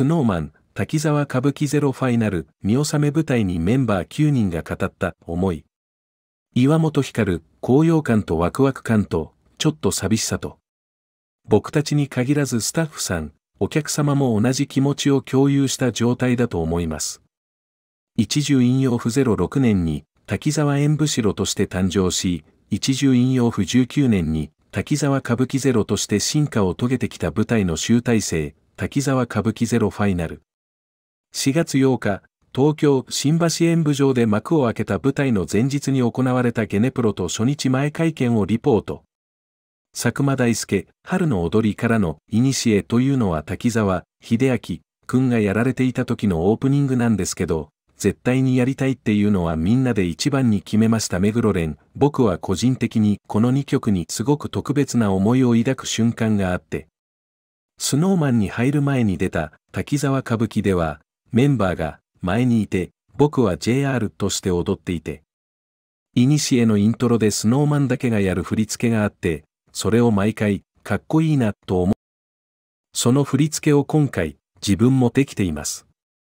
スノーマン、滝沢歌舞伎ゼロファイナル、見納め舞台にメンバー9人が語った思い。岩本光、高揚感とワクワク感と、ちょっと寂しさと。僕たちに限らずスタッフさん、お客様も同じ気持ちを共有した状態だと思います。一重引用譜06年に滝沢演武城として誕生し、一重引用譜19年に滝沢歌舞伎ゼロとして進化を遂げてきた舞台の集大成、滝沢歌舞伎ゼロファイナル。4月8日、東京新橋演舞場で幕を開けた舞台の前日に行われたゲネプロと初日前会見をリポート。佐久間大介、春の踊りからの、いにしえというのは滝沢、秀明、くんがやられていた時のオープニングなんですけど、絶対にやりたいっていうのはみんなで一番に決めました目黒蓮。僕は個人的にこの2曲にすごく特別な思いを抱く瞬間があって、スノーマンに入る前に出た滝沢歌舞伎では、メンバーが前にいて、僕は JR として踊っていて。イニシエのイントロでスノーマンだけがやる振り付けがあって、それを毎回、かっこいいなと思う。その振り付けを今回、自分もできています。